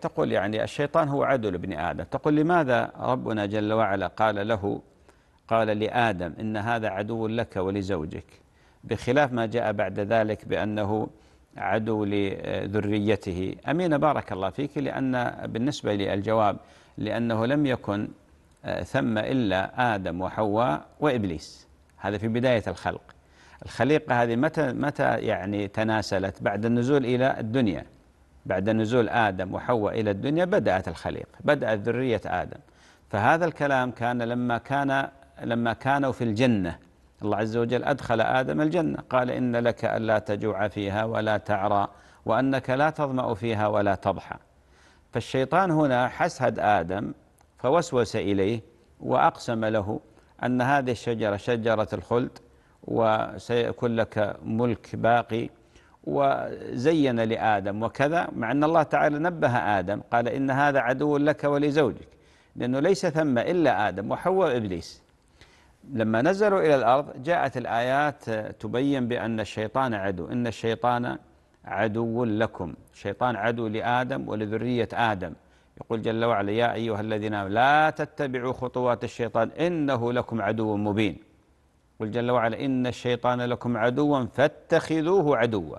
تقول يعني الشيطان هو عدو لابن آدم تقول لماذا ربنا جل وعلا قال له قال لآدم إن هذا عدو لك ولزوجك بخلاف ما جاء بعد ذلك بأنه عدو لذريته أمين بارك الله فيك لأن بالنسبة للجواب لأنه لم يكن آه، ثم إلا آدم وحواء وإبليس هذا في بداية الخلق الخليقة هذه متى متى يعني تناسلت بعد النزول إلى الدنيا بعد نزول آدم وحواء إلى الدنيا بدأت الخليقة بدأت ذرية آدم فهذا الكلام كان لما كان لما كانوا في الجنة الله عز وجل أدخل آدم الجنة قال إن لك ألا تجوع فيها ولا تعرى وأنك لا تظمأ فيها ولا تضحى فالشيطان هنا حسد آدم فوسوس إليه وأقسم له أن هذه الشجرة شجرة الخلد وسيكون لك ملك باقي وزين لآدم وكذا مع أن الله تعالى نبه آدم قال إن هذا عدو لك ولزوجك لأنه ليس ثم إلا آدم وحواء إبليس لما نزلوا إلى الأرض جاءت الآيات تبين بأن الشيطان عدو إن الشيطان عدو لكم الشيطان عدو لآدم ولذرية آدم يقول جل وعلا يا أيها الذين آمنوا لا تتبعوا خطوات الشيطان إنه لكم عدو مبين قل جل وعلا إن الشيطان لكم عدوا فاتخذوه عدوا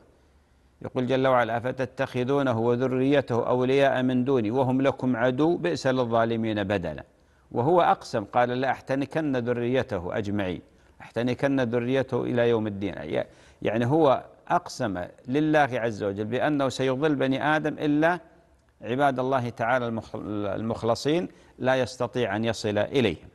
يقول جل وعلا أفتتخذونه وذريته أولياء من دوني وهم لكم عدو بئس للظالمين بدلا وهو أقسم قال لا أحتنكن ذريته أجمعين أحتنكن ذريته إلى يوم الدين يعني هو أقسم لله عز وجل بأنه سيضل بني آدم إلا عباد الله تعالى المخلصين لا يستطيع أن يصل إليهم